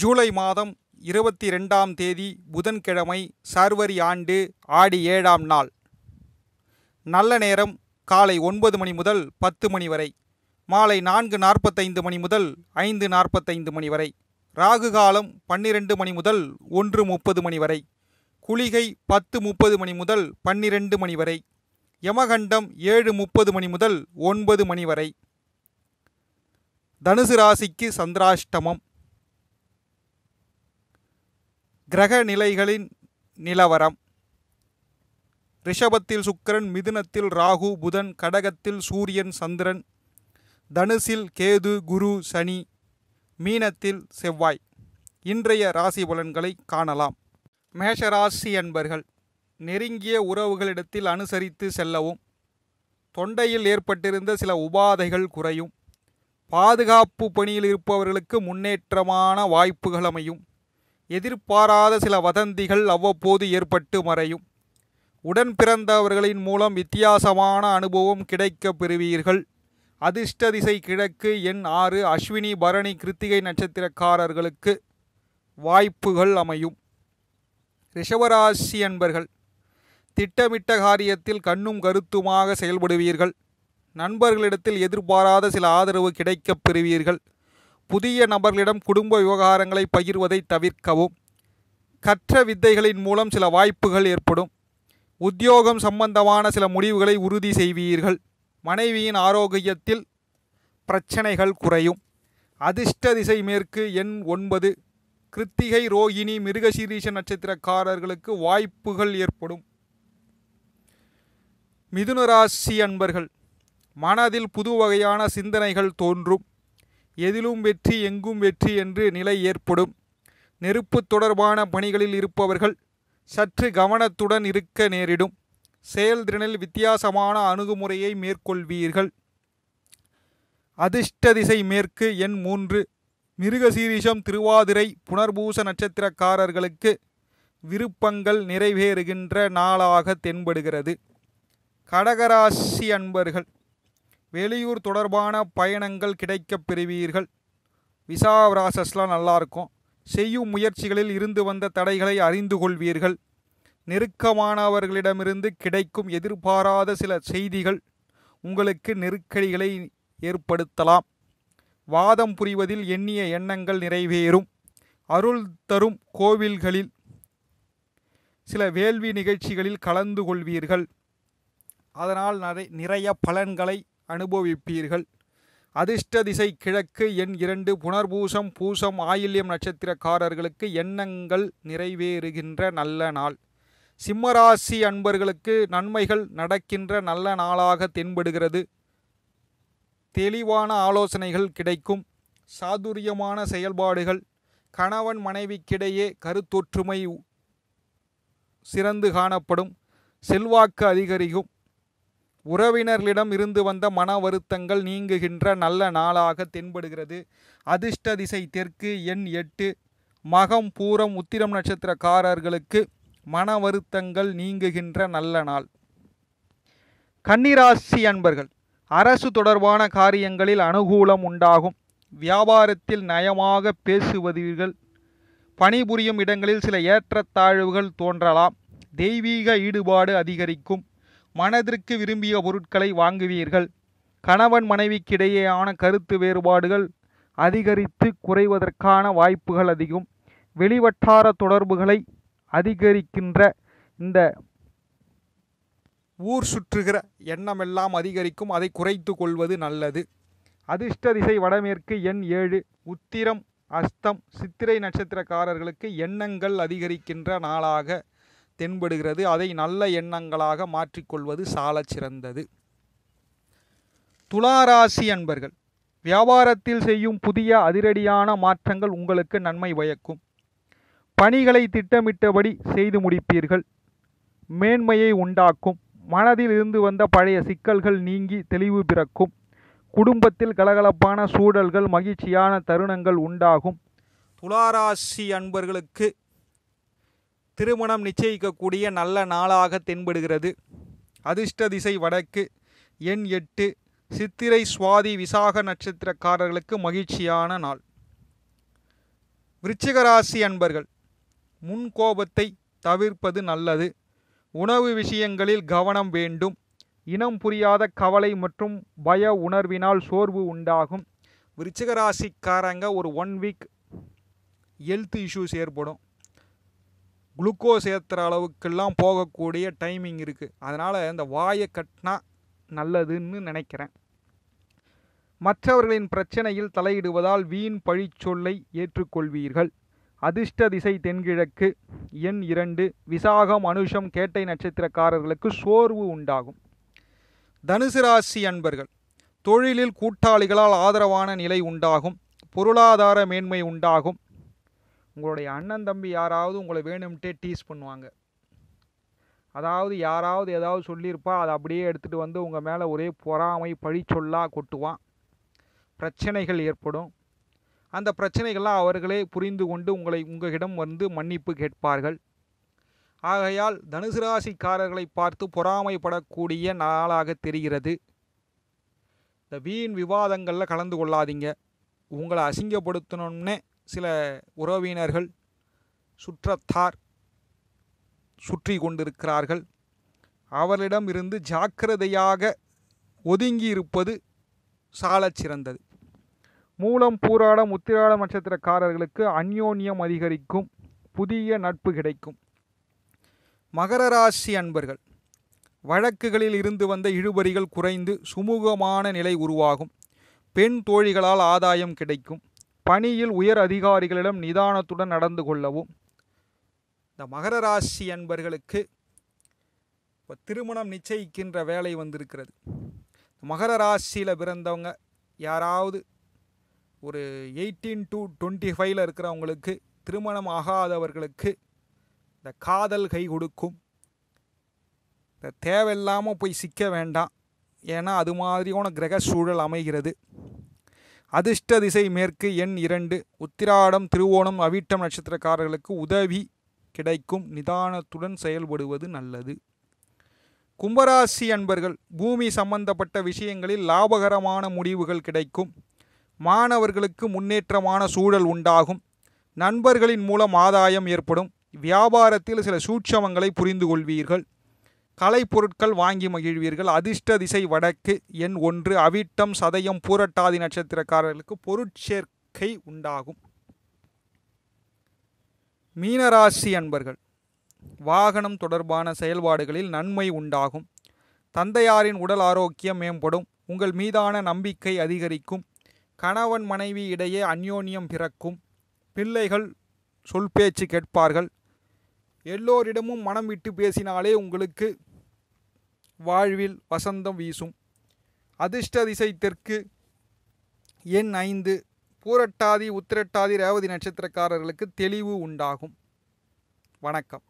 ஜூலை மாதம் இருபத்தி ரெண்டாம் தேதி புதன்கிழமை சர்வரி ஆண்டு ஆடி ஏழாம் நாள் நல்ல நேரம் காலை ஒன்பது மணி முதல் பத்து மணி வரை மாலை நான்கு நாற்பத்தைந்து மணி முதல் ஐந்து நாற்பத்தைந்து மணி வரை ராகு காலம் பன்னிரெண்டு மணி முதல் ஒன்று முப்பது மணி வரை குளிகை பத்து முப்பது மணி முதல் பன்னிரெண்டு மணி வரை யமகண்டம் ஏழு முப்பது மணி முதல் ஒன்பது மணி வரை தனுசு ராசிக்கு சந்திராஷ்டமம் கிரக நிலைகளின் நிலவரம் ரிஷபத்தில் சுக்கரன் மிதுனத்தில் ராகு புதன் கடகத்தில் சூரியன் சந்திரன் தனுசில் கேது குரு சனி மீனத்தில் செவ்வாய் இன்றைய ராசி பலன்களை காணலாம் மேஷராசி அன்பர்கள் நெருங்கிய உறவுகளிடத்தில் அனுசரித்து செல்லவும் தொண்டையில் ஏற்பட்டிருந்த சில உபாதைகள் குறையும் பாதுகாப்பு பணியில் இருப்பவர்களுக்கு முன்னேற்றமான வாய்ப்புகள் அமையும் எதிர்பாராத சில வதந்திகள் அவ்வப்போது ஏற்பட்டு மறையும் உடன் பிறந்தவர்களின் மூலம் வித்தியாசமான அனுபவம் கிடைக்கப் பெறுவீர்கள் அதிர்ஷ்ட திசை கிழக்கு எண் ஆறு அஸ்வினி பரணி கிருத்திகை நட்சத்திரக்காரர்களுக்கு வாய்ப்புகள் அமையும் ரிஷவராசி என்பர்கள் திட்டமிட்ட காரியத்தில் கண்ணும் கருத்துமாக செயல்படுவீர்கள் நண்பர்களிடத்தில் எதிர்பாராத சில ஆதரவு கிடைக்கப் பெறுவீர்கள் புதிய நபர்களிடம் குடும்ப விவகாரங்களை பகிர்வதை தவிர்க்கவும் கற்ற வித்தைகளின் மூலம் சில வாய்ப்புகள் ஏற்படும் உத்தியோகம் சம்பந்தமான சில முடிவுகளை உறுதி செய்வீர்கள் மனைவியின் ஆரோக்கியத்தில் பிரச்சனைகள் குறையும் அதிர்ஷ்ட திசை மேற்கு எண் ஒன்பது கிருத்திகை ரோகிணி மிருகசீரீஷ நட்சத்திரக்காரர்களுக்கு வாய்ப்புகள் ஏற்படும் மிதுனராசி அன்பர்கள் மனதில் புது வகையான சிந்தனைகள் தோன்றும் எதிலும் வெற்றி எங்கும் வெற்றி என்று நிலை ஏற்படும் நெருப்பு தொடர்பான பணிகளில் இருப்பவர்கள் சற்று கவனத்துடன் இருக்க நேரிடும் செயல்திறனில் வித்தியாசமான அணுகுமுறையை மேற்கொள்வீர்கள் அதிர்ஷ்ட திசை மேற்கு எண் மூன்று மிருகசீரிஷம் திருவாதிரை புனர்பூச நட்சத்திரக்காரர்களுக்கு விருப்பங்கள் நிறைவேறுகின்ற நாளாக தென்படுகிறது கடகராசி அன்பர்கள் வெளியூர் தொடர்பான பயணங்கள் கிடைக்கப் பெறுவீர்கள் விசா ப்ராசஸ்லாம் நல்லாயிருக்கும் செய்யும் முயற்சிகளில் இருந்து வந்த தடைகளை அறிந்து கொள்வீர்கள் நெருக்கமானவர்களிடமிருந்து கிடைக்கும் எதிர்பாராத சில செய்திகள் உங்களுக்கு நெருக்கடிகளை ஏற்படுத்தலாம் வாதம் புரிவதில் எண்ணிய எண்ணங்கள் நிறைவேறும் அருள் தரும் கோவில்களில் சில வேள்வி நிகழ்ச்சிகளில் கலந்து கொள்வீர்கள் அதனால் நிறை நிறைய பலன்களை அனுபவிப்பீர்கள் அதிர்ஷ்ட திசை கிழக்கு எண் இரண்டு புனர்பூசம் பூசம் ஆயில்யம் நட்சத்திரக்காரர்களுக்கு எண்ணங்கள் நிறைவேறுகின்ற நல்ல நாள் சிம்மராசி அன்பர்களுக்கு நன்மைகள் நடக்கின்ற நல்ல நாளாக தென்படுகிறது தெளிவான ஆலோசனைகள் கிடைக்கும் சாதுரியமான செயல்பாடுகள் கணவன் மனைவிக்கிடையே கருத்தொற்றுமை சிறந்து காணப்படும் செல்வாக்கு அதிகரிக்கும் உறவினர்களிடம் இருந்து வந்த மன வருத்தங்கள் நீங்குகின்ற நல்ல நாளாக தென்படுகிறது அதிர்ஷ்ட திசை தெற்கு எண் எட்டு மகம் பூரம் உத்திரம் நட்சத்திரக்காரர்களுக்கு மன வருத்தங்கள் நீங்குகின்ற நல்ல நாள் கன்னிராசி அன்பர்கள் அரசு தொடர்பான காரியங்களில் அனுகூலம் உண்டாகும் வியாபாரத்தில் நயமாக பேசுவதீர்கள் பணிபுரியும் இடங்களில் சில ஏற்றத்தாழ்வுகள் தோன்றலாம் தெய்வீக ஈடுபாடு அதிகரிக்கும் மனதிற்கு விரும்பிய பொருட்களை வாங்குவீர்கள் கணவன் மனைவிக்கிடையேயான கருத்து வேறுபாடுகள் அதிகரித்து குறைவதற்கான வாய்ப்புகள் அதிகம் வெளிவட்டார தொடர்புகளை அதிகரிக்கின்ற இந்த ஊர் சுற்றுகிற எண்ணமெல்லாம் அதிகரிக்கும் அதை குறைத்து கொள்வது நல்லது அதிர்ஷ்ட திசை வடமேற்கு எண் ஏழு உத்திரம் அஸ்தம் சித்திரை நட்சத்திரக்காரர்களுக்கு எண்ணங்கள் அதிகரிக்கின்ற நாளாக தென்படுகிறது அதை நல்ல எண்ணங்களாக மாற்றிக்கொள்வது சால சிறந்தது துளாராசி அன்பர்கள் வியாபாரத்தில் செய்யும் புதிய அதிரடியான மாற்றங்கள் உங்களுக்கு நன்மை பயக்கும் பணிகளை திட்டமிட்டபடி செய்து முடிப்பீர்கள் மேன்மையை உண்டாக்கும் மனதில் இருந்து வந்த பழைய சிக்கல்கள் நீங்கி தெளிவு பிறக்கும் குடும்பத்தில் கலகலப்பான சூழல்கள் மகிழ்ச்சியான தருணங்கள் உண்டாகும் துளாராசி அன்பர்களுக்கு திருமணம் நிச்சயிக்கக்கூடிய நல்ல நாளாக தென்படுகிறது அதிர்ஷ்ட திசை வடக்கு எண் எட்டு சித்திரை சுவாதி விசாக நட்சத்திரக்காரர்களுக்கு மகிழ்ச்சியான நாள் விருச்சிகராசி அன்பர்கள் முன்கோபத்தை தவிர்ப்பது நல்லது உணவு விஷயங்களில் கவனம் வேண்டும் இனம் புரியாத கவலை மற்றும் பய உணர்வினால் சோர்வு உண்டாகும் விருச்சிகராசிக்காரங்க ஒரு ஒன் வீக் ஹெல்த் இஷ்யூஸ் ஏற்படும் குளுக்கோஸ் ஏற்றுற அளவுக்கெல்லாம் போகக்கூடிய டைமிங் இருக்குது அதனால் இந்த வாயை கட்டினா நல்லதுன்னு நினைக்கிறேன் மற்றவர்களின் பிரச்சனையில் தலையிடுவதால் வீண் பழிச்சொல்லை ஏற்றுக்கொள்வீர்கள் அதிர்ஷ்ட திசை தென்கிழக்கு எண் இரண்டு விசாகம் அனுஷம் கேட்டை நட்சத்திரக்காரர்களுக்கு சோர்வு உண்டாகும் தனுசு ராசி அன்பர்கள் தொழிலில் கூட்டாளிகளால் ஆதரவான நிலை உண்டாகும் பொருளாதார மேன்மை உண்டாகும் உங்களுடைய அண்ணன் தம்பி யாராவது உங்களை வேணும்ட்டே டீஸ் பண்ணுவாங்க அதாவது யாராவது ஏதாவது சொல்லியிருப்பா அதை அப்படியே எடுத்துகிட்டு வந்து உங்கள் மேலே ஒரே பொறாமை பழி சொல்லாக கொட்டுவான் பிரச்சனைகள் ஏற்படும் அந்த பிரச்சனைகள்லாம் அவர்களே புரிந்து கொண்டு உங்களை உங்களிடம் வந்து மன்னிப்பு கேட்பார்கள் ஆகையால் தனுசு ராசிக்காரர்களை பார்த்து பொறாமைப்படக்கூடிய நாளாக தெரிகிறது இந்த வீண் விவாதங்களில் கலந்து கொள்ளாதீங்க உங்களை அசிங்கப்படுத்தணும்னே சில உறவினர்கள் சுற்றத்தார் சுற்றி கொண்டிருக்கிறார்கள் அவர்களிடம் இருந்து ஜாக்கிரதையாக ஒதுங்கியிருப்பது சாலச் சிறந்தது மூலம் பூராடம் உத்திராடம் நட்சத்திரக்காரர்களுக்கு அந்யோன்யம் அதிகரிக்கும் புதிய நட்பு கிடைக்கும் மகர ராசி அன்பர்கள் வழக்குகளில் இருந்து வந்த இழுபறிகள் குறைந்து சுமூகமான நிலை உருவாகும் பெண் தோழிகளால் ஆதாயம் கிடைக்கும் பணியில் உயர் அதிகாரிகளிடம் நிதானத்துடன் நடந்து கொள்ளவும் இந்த மகர ராசி அன்பர்களுக்கு இப்போ திருமணம் நிச்சயிக்கின்ற வேலை வந்திருக்கிறது மகர ராசியில் பிறந்தவங்க யாராவது ஒரு எயிட்டீன் டு டுவெண்ட்டி ஃபைவ்ல இருக்கிறவங்களுக்கு திருமணம் ஆகாதவர்களுக்கு இந்த காதல் கை கொடுக்கும் இந்த தேவையில்லாமல் போய் சிக்க வேண்டாம் ஏன்னா அது மாதிரியான கிரக சூழல் அமைகிறது அதிர்ஷ்ட திசை மேற்கு எண் இரண்டு உத்திராடம் திருவோணம் அவிட்டம் நட்சத்திரக்காரர்களுக்கு உதவி கிடைக்கும் நிதானத்துடன் செயல்படுவது நல்லது கும்பராசி அன்பர்கள் பூமி சம்பந்தப்பட்ட விஷயங்களில் லாபகரமான முடிவுகள் கிடைக்கும் மாணவர்களுக்கு முன்னேற்றமான சூழல் உண்டாகும் நண்பர்களின் மூலம் ஆதாயம் ஏற்படும் வியாபாரத்தில் சில சூட்சமங்களை புரிந்து கொள்வீர்கள் கலைப்பொருட்கள் வாங்கி மகிழ்வீர்கள் அதிர்ஷ்ட திசை வடக்கு எண் ஒன்று அவிட்டம் சதயம் பூரட்டாதி நட்சத்திரக்காரர்களுக்கு பொருட்சேர்க்கை உண்டாகும் மீனராசி அன்பர்கள் வாகனம் தொடர்பான செயல்பாடுகளில் நன்மை உண்டாகும் தந்தையாரின் உடல் ஆரோக்கியம் மேம்படும் உங்கள் மீதான நம்பிக்கை அதிகரிக்கும் கணவன் மனைவி இடையே அந்யோன்யம் பிறக்கும் பிள்ளைகள் சொல் பேச்சு கேட்பார்கள் எல்லோரிடமும் மனம் விட்டு பேசினாலே உங்களுக்கு வாழ்வில் வசந்தம் வீசும் அதிர்ஷ்ட திசை தெற்கு எண் ஐந்து பூரட்டாதி உத்திரட்டாதி ரேவதி நட்சத்திரக்காரர்களுக்கு தெளிவு உண்டாகும் வணக்கம்